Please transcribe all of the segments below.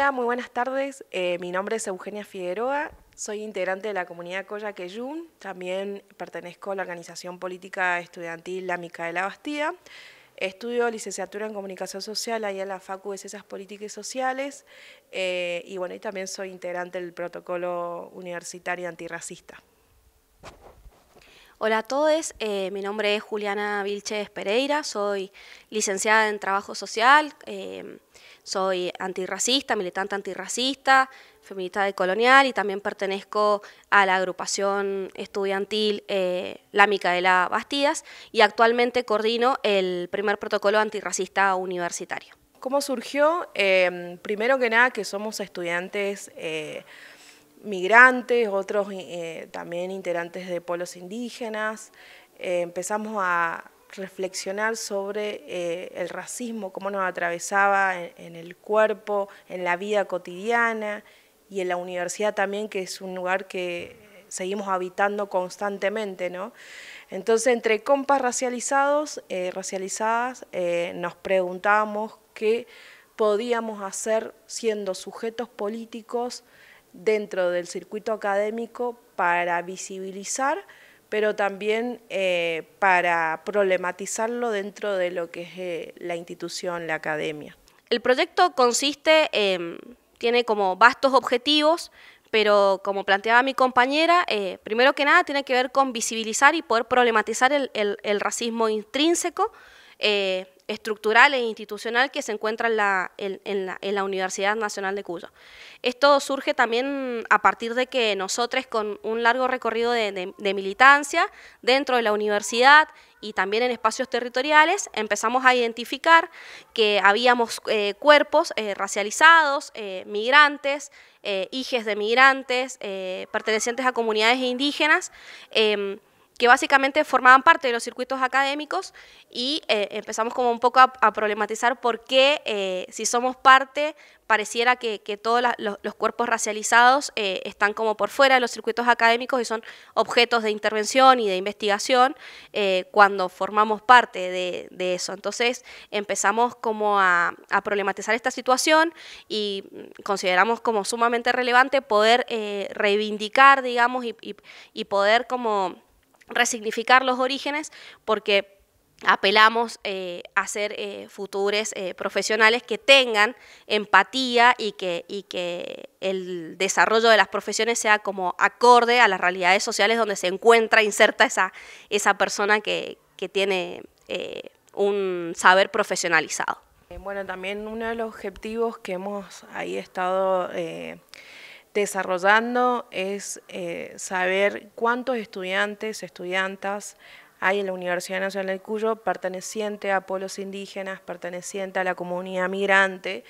Hola, muy buenas tardes. Eh, mi nombre es Eugenia Figueroa, soy integrante de la comunidad Coyaqueyún, también pertenezco a la organización política estudiantil La Micaela Bastida. Estudio licenciatura en comunicación social ahí en la Facu de Ciencias Políticas y Sociales eh, y bueno, y también soy integrante del protocolo universitario antirracista. Hola a todos, eh, mi nombre es Juliana Vilches Pereira, soy licenciada en Trabajo Social, em, soy antirracista, militante antirracista, feminista de colonial y también pertenezco a la agrupación estudiantil eh, La Micaela Bastidas y actualmente coordino el primer protocolo antirracista universitario. ¿Cómo surgió? Em, primero que nada que somos estudiantes eh, migrantes, otros eh, también integrantes de pueblos indígenas. Eh, empezamos a reflexionar sobre eh, el racismo, cómo nos atravesaba en, el cuerpo, en la vida cotidiana y en la universidad también, que es un lugar que seguimos habitando constantemente, Entonces, entre compas racializados, racializadas, nos preguntábamos qué podíamos hacer siendo sujetos políticos dentro del circuito académico para visibilizar, pero también eh, para problematizarlo dentro de lo que es eh, la institución, la academia. El proyecto consiste, tiene como vastos objetivos, pero como planteaba mi compañera, eh, primero que nada tiene que ver con visibilizar y poder problematizar el, racismo intrínseco, estructural e institucional que se encuentra en la, Universidad Nacional de Cuyo. Esto surge también a partir de que nosotros con un largo recorrido de, militancia dentro de la universidad y también en espacios territoriales empezamos a identificar que habíamos eh, cuerpos eh, racializados, eh, migrantes, hijes de migrantes, pertenecientes a comunidades indígenas, em, que básicamente formaban parte de los circuitos académicos y eh, empezamos como un poco a, problematizar por qué eh, si somos parte pareciera que, todos los, cuerpos racializados eh, están como por fuera de los circuitos académicos y son objetos de intervención y de investigación cuando formamos parte de, eso. Entonces empezamos como a, problematizar esta situación y mm, consideramos como sumamente relevante poder reivindicar, digamos, y, y poder como resignificar los orígenes porque apelamos eh, a ser eh, futuros eh, profesionales que tengan empatía y que, y que el desarrollo de las profesiones sea como acorde a las realidades sociales donde se encuentra inserta esa, esa persona que, que tiene un saber profesionalizado. Bueno, también uno de los objetivos que hemos ahí estado desarrollando es eh, saber cuántos estudiantes, estudiantas hay en la Universidad Nacional del Cuyo perteneciente a pueblos indígenas, perteneciente a la comunidad migrante,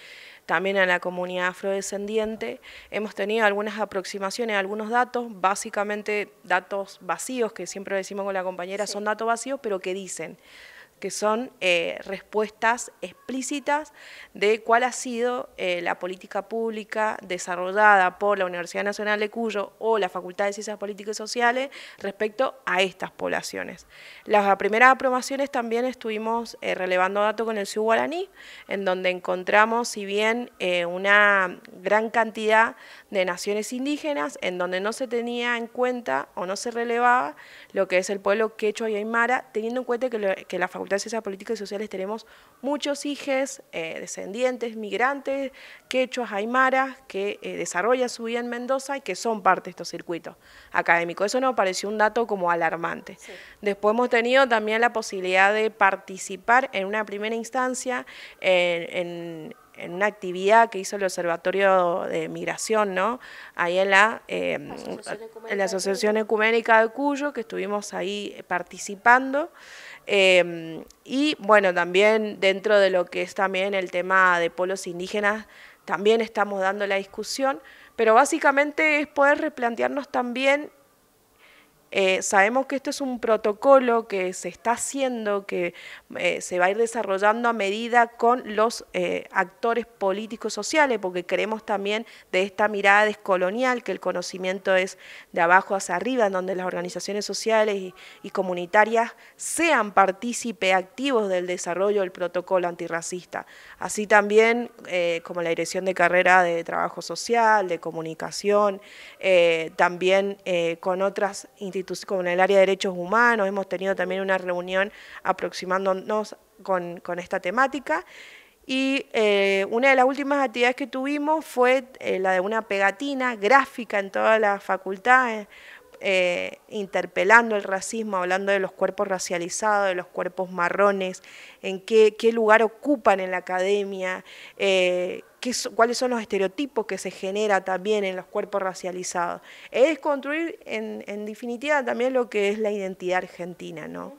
también a la comunidad afrodescendiente. Hemos tenido algunas aproximaciones, algunos datos, básicamente datos vacíos, que siempre decimos con la compañera, son datos vacíos, pero que dicen que son eh, respuestas explícitas de cuál ha sido eh, la política pública desarrollada por la Universidad Nacional de Cuyo o la Facultad de Ciencias Políticas y Sociales respecto a estas poblaciones. Las primeras aprobaciones también estuvimos eh, relevando datos con el Ciudad Guaraní, en donde encontramos, si bien una gran cantidad de naciones indígenas, en donde no se tenía en cuenta o no se relevaba lo que es el pueblo quechua y aymara, teniendo en cuenta que, que la Facultad Gracias a Políticas Sociales tenemos muchos hijes, eh, descendientes, migrantes, quechuas, aymaras, que eh, desarrollan su vida en Mendoza y que son parte de estos circuitos académicos. Eso nos pareció un dato como alarmante. Después hemos tenido también la posibilidad de participar en una primera instancia en, una actividad que hizo el Observatorio de Migración, ¿no? Ahí en la, eh, en la Asociación Ecuménica de Cuyo, que estuvimos ahí participando. Em, y bueno, también dentro de lo que es también el tema de pueblos indígenas, también estamos dando la discusión, pero básicamente es poder replantearnos también eh, sabemos que esto es un protocolo que se está haciendo, que eh, se va a ir desarrollando a medida con los eh, actores políticos sociales, porque creemos también de esta mirada descolonial, que el conocimiento es de abajo hacia arriba, en donde las organizaciones sociales y, y comunitarias sean partícipes activos del desarrollo del protocolo antirracista. Así también como la dirección de carrera de trabajo social, de comunicación, también con otras instituciones como el área de derechos humanos, hemos tenido también una reunión aproximándonos con, esta temática. Y eh, una de las últimas actividades que tuvimos fue eh, la de una pegatina gráfica en todas las facultades eh, interpelando el racismo, hablando de los cuerpos racializados, de los cuerpos marrones, en qué, qué lugar ocupan en la academia, cuáles son los estereotipos que se genera también en los cuerpos racializados. Es construir, en, definitiva, también lo que es la identidad argentina, ¿no?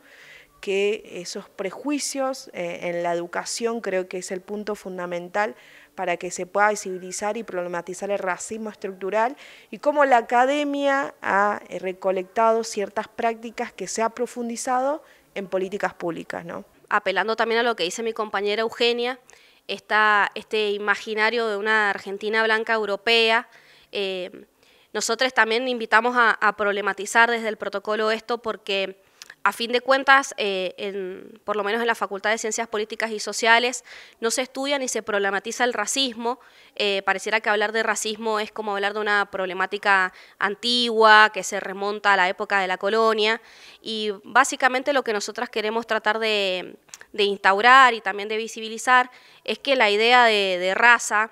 que esos prejuicios eh, en la educación creo que es el punto fundamental para que se pueda visibilizar y problematizar el racismo estructural y cómo la academia ha eh, recolectado ciertas prácticas que se ha profundizado en políticas públicas. ¿no? Apelando también a lo que dice mi compañera Eugenia, está este imaginario de una Argentina blanca europea. Eh, nosotros también invitamos a, a problematizar desde el protocolo esto porque a fin de cuentas, eh, por lo menos en la Facultad de Ciencias Políticas y Sociales, no se estudia ni se problematiza el racismo. Eh, pareciera que hablar de racismo es como hablar de una problemática antigua que se remonta a la época de la colonia. Y básicamente lo que nosotras queremos tratar de, instaurar y también de visibilizar es que la idea de raza,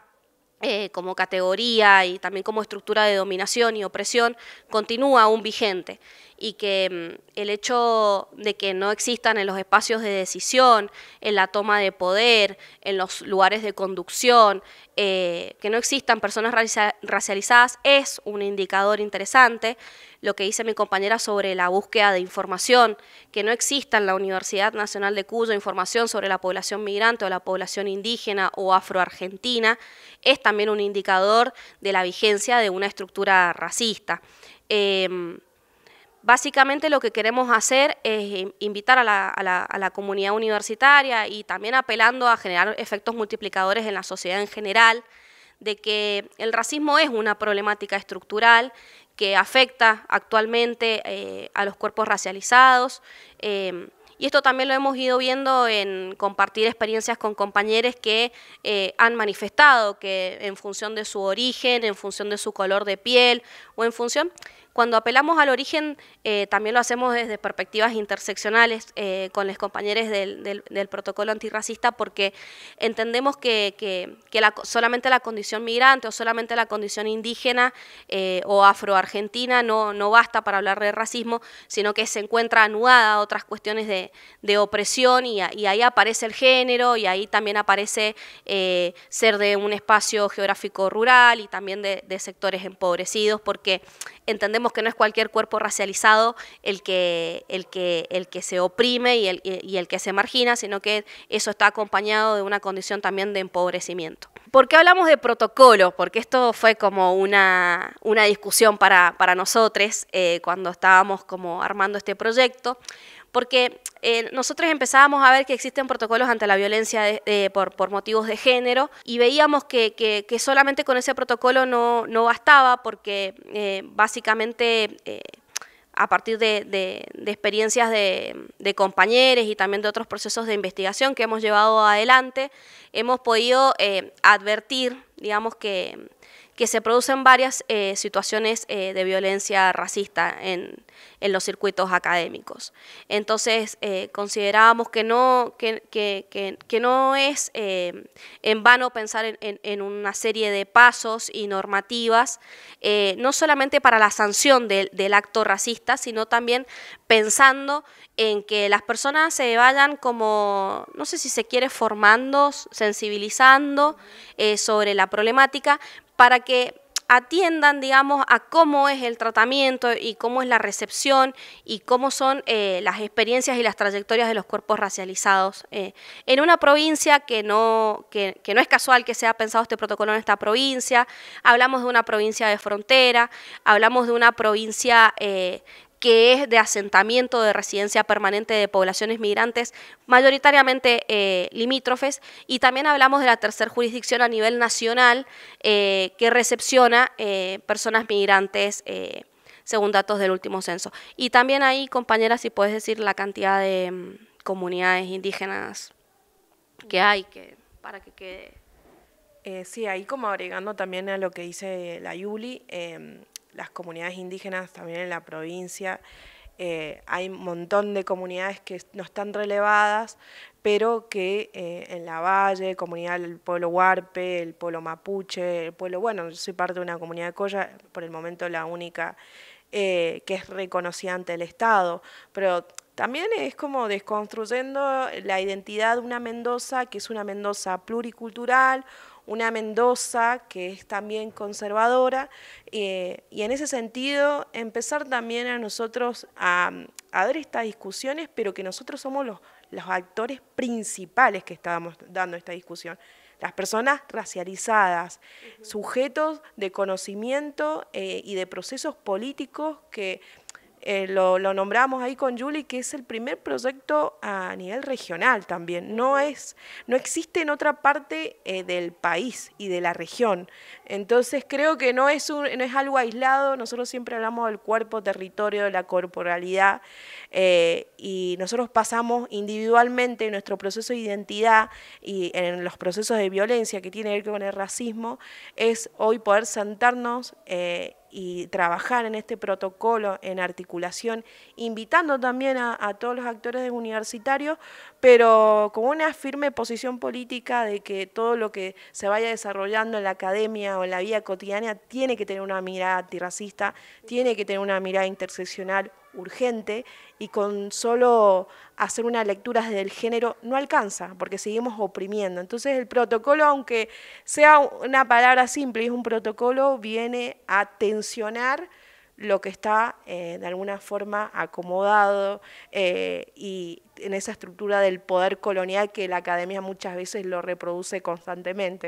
eh, como categoría y también como estructura de dominación y opresión continúa aún vigente y que mm, el hecho de que no existan en los espacios de decisión, en la toma de poder, en los lugares de conducción, eh, que no existan personas racializadas es un indicador interesante. Lo que dice mi compañera sobre la búsqueda de información, que no exista en la Universidad Nacional de Cuyo información sobre la población migrante o la población indígena o afroargentina, es también un indicador de la vigencia de una estructura racista. Em, Básicamente lo que queremos hacer es invitar a la, comunidad universitaria y también apelando a generar efectos multiplicadores en la sociedad en general, de que el racismo es una problemática estructural que afecta actualmente eh, a los cuerpos racializados. Em, y esto también lo hemos ido viendo en compartir experiencias con compañeros que eh, han manifestado que en función de su origen, en función de su color de piel o en función... Cuando apelamos al origen, eh, también lo hacemos desde perspectivas interseccionales eh, con los compañeros del, protocolo antirracista porque entendemos que, solamente la condición migrante o solamente la condición indígena o afroargentina no, no basta para hablar de racismo, sino que se encuentra anudada a otras cuestiones de, de, opresión y, ahí aparece el género y ahí también aparece eh, ser de un espacio geográfico rural y también de, sectores empobrecidos porque entendemos que no es cualquier cuerpo racializado el que, el que, el que se oprime y el, que se margina, sino que eso está acompañado de una condición también de empobrecimiento. ¿Por qué hablamos de protocolos? Porque esto fue como una, una discusión para, nosotros eh, cuando estábamos como armando este proyecto porque eh, nosotros empezábamos a ver que existen protocolos ante la violencia por, motivos de género y veíamos que, solamente con ese protocolo no, bastaba porque eh, básicamente... Eh, a partir de, experiencias de, compañeros y también de otros procesos de investigación que hemos llevado adelante, hemos podido advertir, digamos, que, que se producen varias eh, situaciones eh, de violencia racista en, los circuitos académicos. Entonces, eh, considerábamos que no, que, no es en vano pensar en, una serie de pasos y normativas, no solamente para la sanción del acto racista, sino también pensando en que las personas se vayan como, no sé si se quiere, formando, sensibilizando sobre la problemática, para que atiendan, digamos, a cómo es el tratamiento y cómo es la recepción y cómo son eh, las experiencias y las trayectorias de los cuerpos racializados. Eh, en una provincia que no, no es casual que sea pensado este protocolo en esta provincia, hablamos de una provincia de frontera, hablamos de una provincia eh, que es de asentamiento de residencia permanente de poblaciones migrantes, mayoritariamente eh, limítrofes, y también hablamos de la tercera jurisdicción a nivel nacional eh, que recepciona eh, personas migrantes según datos del último censo. Y también ahí, compañeras, si puedes decir la cantidad de mm, comunidades indígenas que hay, que, para que quede... sí, ahí como agregando también a lo que dice la Yuli, eh, las comunidades indígenas también en la provincia. Eh, hay un montón de comunidades que no están relevadas, pero que eh, en la valle, comunidad del pueblo huarpe, el pueblo mapuche, el pueblo, bueno, yo soy parte de una comunidad de Coya, por el momento la única eh, que es reconocida ante el Estado, pero también es como desconstruyendo la identidad de una Mendoza que es una Mendoza pluricultural una Mendoza que es también conservadora, eh, y en ese sentido empezar también a nosotros a, ver estas discusiones, pero que nosotros somos los, actores principales que estábamos dando esta discusión las personas racializadas, sujetos de conocimiento eh, y de procesos políticos que eh, lo, nombramos ahí con Juli que es el primer proyecto a nivel regional también. No, es, no existe en otra parte eh, del país y de la región. Entonces creo que no es, es algo aislado. Nosotros siempre hablamos del cuerpo, territorio, de la corporalidad eh, y nosotros pasamos individualmente nuestro proceso de identidad y en los procesos de violencia que tiene que ver con el racismo, es hoy poder sentarnos y trabajar en este protocolo en articulación, invitando también a, todos los actores universitarios, pero con una firme posición política de que todo lo que se vaya desarrollando en la academia o en la vida cotidiana tiene que tener una mirada antirracista, tiene que tener una mirada interseccional, urgente y con solo hacer una lectura desde el género no alcanza, porque seguimos oprimiendo. Entonces el protocolo, aunque sea una palabra simple, es un protocolo, viene a tensionar lo que está eh, de alguna forma acomodado eh, y en esa estructura del poder colonial que la academia muchas veces lo reproduce constantemente.